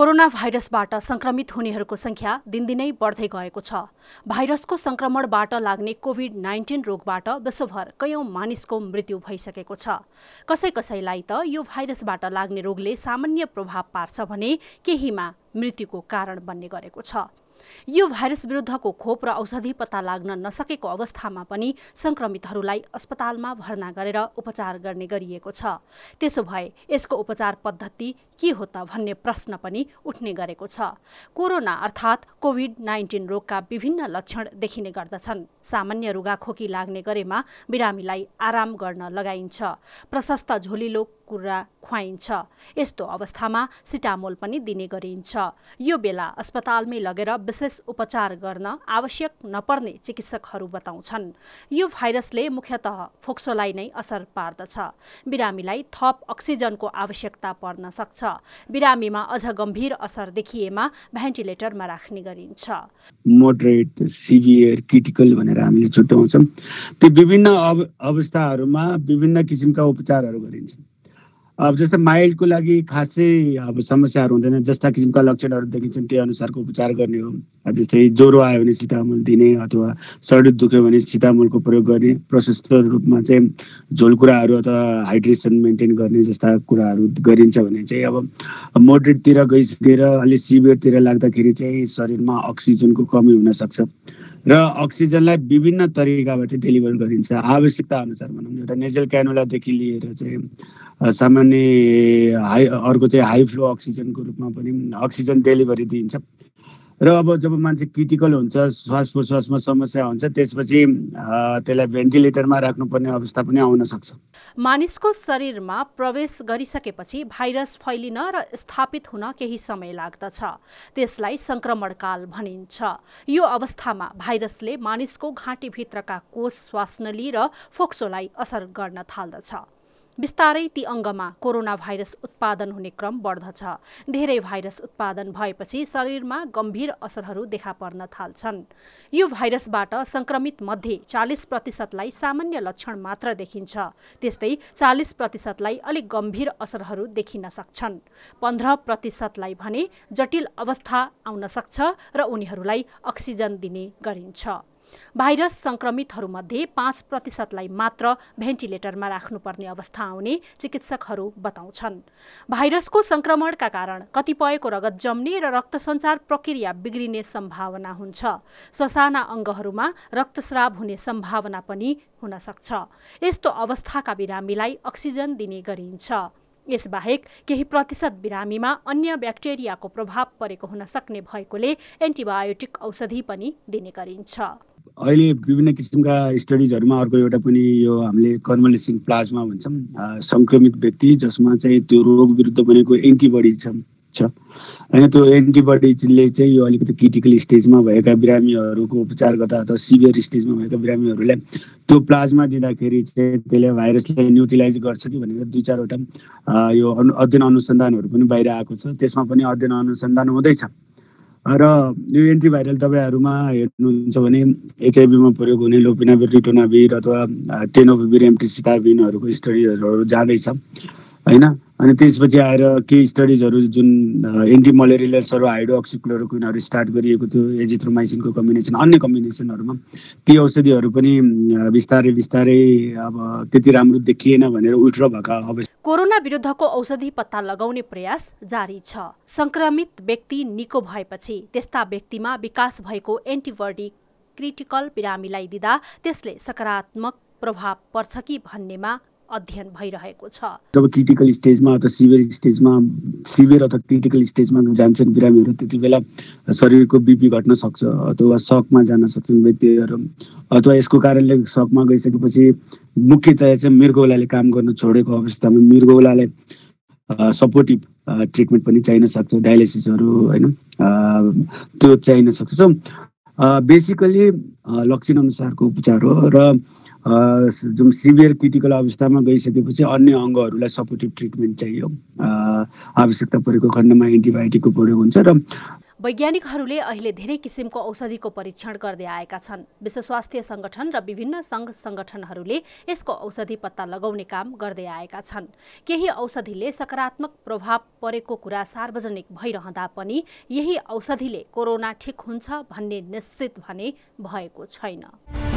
corona भाइरसबाट संक्रमित हुनेहरूको संख्या दिनदिनै बढ्दै गएको छ भाइरसको संक्रमणबाट लाग्ने कोभिड नाइन्टिन रोगबाट विश्वभर कैयौं मानिसको मृत्यु भइसकेको छ कसै कसैलाई त यो भाइरसबाट लाग्ने रोगले सामान्य प्रभाव पार्छ भने केहीमा मृत्युको कारण बन्ने गरेको छ यो भाइरस विरुद्धको खोप र औषधि पत्ता लाग्न नसकेको अवस्थामा पनि संक्रमितहरूलाई अस्पतालमा भर्ना गरेर उपचार गर्ने गरिएको छ त्यसो भए यसको उपचार पद्धति के हो त भन्ने प्रश्न पनि उठ्ने गरेको छ कोरोना अर्थात् कोभिड नाइन्टिन रोगका विभिन्न लक्षण देखिने गर्दछन् सामान्य रुगाखोकी लाग्ने गरेमा बिरामीलाई आराम गर्न लगाइन्छ प्रशस्त झोलिलो कुरा खुवाइन्छ यस्तो अवस्थामा सिटामोल पनि दिने गरिन्छ यो बेला अस्पतालमै लगेर विशेष उपचार गर्न आवश्यक नपर्ने चिकित्सकहरू बताउँछन् यो भाइरसले मुख्यतः फोक्सोलाई नै असर पार्दछ बिरामीलाई थप अक्सिजनको आवश्यकता पर्न सक्छ बिरामीमा अझ गम्भीर असर देखिएमा भेन्टिलेटरमा राख्ने गरिन्छ मोडरेट सिभियर क्रिटिकल भनेर हामीले छुट्याउँछौँ त्यो विभिन्न अवस्थाहरूमा विभिन्न किसिमका उपचारहरू गरिन्छ अब जस्तै माइल्डको लागि खासै अब समस्याहरू हुँदैन जस्ता किसिमका लक्षणहरू देखिन्छन् त्यही अनुसारको उपचार गर्ने हो जस्तै ज्वरो आयो भने सीतामूल दिने अथवा शरीर दुख्यो भने सीतामूलको प्रयोग गर्ने प्रशस्त रूपमा चाहिँ झोलकुराहरू अथवा हाइड्रेसन मेन्टेन गर्ने जस्ता कुराहरू गरिन्छ भने चाहिँ अब मोडरेटतिर गइसकेर अलिक सिभियरतिर लाग्दाखेरि चाहिँ शरीरमा अक्सिजनको कमी हुनसक्छ र अक्सिजनलाई विभिन्न तरिकाबाट डेलिभर गरिन्छ आवश्यकता अनुसार भनौँ न एउटा नेजल क्यानुलादेखि लिएर चाहिँ सामान्य हाई अर्को चाहिँ हाई फ्लो अक्सिजनको रूपमा पनि अक्सिजन डेलिभरी दिइन्छ र अब जब मान्छे क्रिटिकल हुन्छ श्वास प्रश्वासमा समस्या हुन्छ त्यसपछि त्यसलाई भेन्टिलेटरमा राख्नुपर्ने अवस्था पनि आउन सक्छ मानिसको शरीरमा प्रवेश गरिसकेपछि भाइरस फैलिन र स्थापित हुन केही समय लाग्दछ त्यसलाई सङ्क्रमणकाल भनिन्छ यो अवस्थामा भाइरसले मानिसको घाँटीभित्रका कोष श्वासनली र फोक्सोलाई असर गर्न थाल्दछ बिस्तारै ती अङ्गमा कोरोना भाइरस उत्पादन हुने क्रम बढ्दछ धेरै भाइरस उत्पादन भएपछि शरीरमा गम्भीर असरहरू देखा पर्न थाल्छन् यो भाइरसबाट सङ्क्रमित मध्ये चालिस प्रतिशतलाई सामान्य लक्षण मात्र देखिन्छ त्यस्तै चालिस प्रतिशतलाई अलिक गम्भीर असरहरू देखिन सक्छन् पन्ध्र प्रतिशतलाई भने जटिल अवस्था आउन सक्छ र उनीहरूलाई अक्सिजन दिने गरिन्छ भाइरस सङ्क्रमितहरूमध्ये पाँच प्रतिशतलाई मात्र भेन्टिलेटरमा राख्नुपर्ने अवस्था आउने चिकित्सकहरू बताउँछन् भाइरसको सङ्क्रमणका कारण कतिपयको रगत जम्ने र रक्त सञ्चार प्रक्रिया बिग्रिने सम्भावना हुन्छ ससाना अङ्गहरूमा रक्तस्राव हुने सम्भावना पनि हुन सक्छ यस्तो अवस्थाका बिरामीलाई अक्सिजन दिने गरिन्छ यसबाहेक केही प्रतिशत बिरामीमा अन्य ब्याक्टेरियाको प्रभाव परेको हुन सक्ने भएकोले एन्टिबायोटिक औषधि पनि दिने गरिन्छ अहिले विभिन्न किसिमका स्टडिजहरूमा अर्को एउटा पनि यो हामीले कन्भलेसिङ प्लाज्मा भन्छौँ सङ्क्रमित व्यक्ति जसमा चाहिँ त्यो रोग विरुद्ध बनेको एन्टिबडी छ होइन त्यो एन्टिबडिजले चाहिँ यो अलिकति क्रिटिकल स्टेजमा भएका बिरामीहरूको उपचार गर्दा अथवा सिभियर स्टेजमा भएका बिरामीहरूलाई त्यो प्लाज्मा दिँदाखेरि चाहिँ त्यसले भाइरसले न्युट्रिलाइज गर्छ कि भनेर दुई चारवटा यो अध्ययन अनुसन्धानहरू पनि बाहिर आएको छ त्यसमा पनि अध्ययन अनुसन्धान हुँदैछ र यो एन्टिभाइरल तपाईँहरूमा हेर्नुहुन्छ भने एचआइबीमा प्रयोग हुने लोपिनाभिर रिटोनाभिर अथवा टेनोभिर एमटी सिताबिनहरूको स्टडीहरू जाँदैछ होइन अनि त्यसपछि आएर केही स्टडिजहरू जुन एन्टी मलेरियल्सहरू हाइड्रोअक्सिक्लोरोक्विनहरू स्टार्ट गरिएको थियो एजिथ्रोमाइसिनको कम्बिनेसन अन्य कम्बिनेसनहरूमा ती औषधिहरू पनि बिस्तारै बिस्तारै अब त्यति राम्रो देखिएन भनेर उल्ट्रो भएका अवस्था कोरोना विरुद्धको औषधि पत्ता लगाउने प्रयास जारी छ सङ्क्रमित व्यक्ति निको भएपछि त्यस्ता व्यक्तिमा विकास भएको एन्टिबडी क्रिटिकल बिरामीलाई दिँदा त्यसले सकारात्मक प्रभाव पर्छ कि भन्नेमा अध्ययन भइरहेको छ जब क्रिटिकल स्टेजमा अथवा सिभियर स्टेजमा सिभियर अथवा क्रिटिकल स्टेजमा जान्छन् बिरामीहरू त्यति बेला शरीरको बिपी घट्न सक्छ अथवा सकमा जान सक्छन् व्यक्तिहरू अथवा यसको कारणले सकमा गइसकेपछि मुख्यतया चाहिँ मृगौलाले काम गर्न छोडेको अवस्थामा मृगौलालाई सपोर्टिभ ट्रिटमेन्ट पनि चाहिन सक्छ डायलिसिसहरू होइन त्यो चाहिन सक्छ सो बेसिकली लक्षण अनुसारको उपचार हो र जुन सिभियर क्रिटिकल अवस्थामा गइसकेपछि अन्य अङ्गहरूलाई सपोर्टिभ ट्रिटमेन्ट चाहियो आवश्यकता परेको खण्डमा एन्टिबायोटिकको प्रयोग हुन्छ र वैज्ञानिकहरूले अहिले धेरै किसिमको औषधिको परीक्षण गर्दै आएका छन् विश्व स्वास्थ्य सङ्गठन र विभिन्न सङ्घ सङ्गठनहरूले यसको औषधि पत्ता लगाउने काम गर्दै आएका छन् केही औषधिले सकारात्मक प्रभाव परेको कुरा सार्वजनिक भइरहँदा पनि यही औषधिले कोरोना ठिक हुन्छ भन्ने निश्चित भने भएको छैन